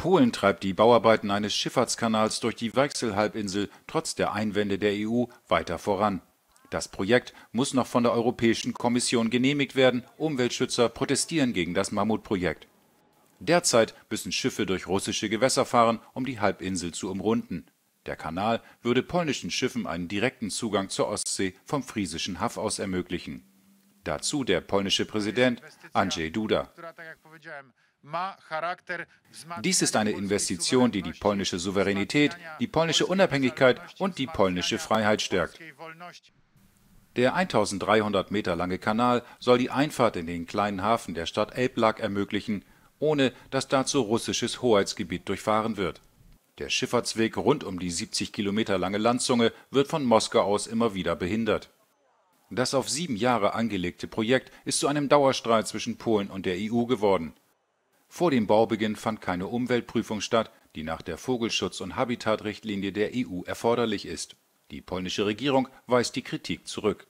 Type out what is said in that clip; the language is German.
Polen treibt die Bauarbeiten eines Schifffahrtskanals durch die Weichselhalbinsel trotz der Einwände der EU weiter voran. Das Projekt muss noch von der Europäischen Kommission genehmigt werden. Umweltschützer protestieren gegen das Mammutprojekt. Derzeit müssen Schiffe durch russische Gewässer fahren, um die Halbinsel zu umrunden. Der Kanal würde polnischen Schiffen einen direkten Zugang zur Ostsee vom friesischen Haff aus ermöglichen Dazu der polnische Präsident Andrzej Duda. Dies ist eine Investition, die die polnische Souveränität, die polnische Unabhängigkeit und die polnische Freiheit stärkt. Der 1300 Meter lange Kanal soll die Einfahrt in den kleinen Hafen der Stadt Elblag ermöglichen, ohne dass dazu russisches Hoheitsgebiet durchfahren wird. Der Schifffahrtsweg rund um die 70 Kilometer lange Landzunge wird von Moskau aus immer wieder behindert das auf sieben Jahre angelegte Projekt ist zu einem Dauerstreit zwischen Polen und der EU geworden. Vor dem Baubeginn fand keine Umweltprüfung statt, die nach der Vogelschutz und Habitatrichtlinie der EU erforderlich ist. Die polnische Regierung weist die Kritik zurück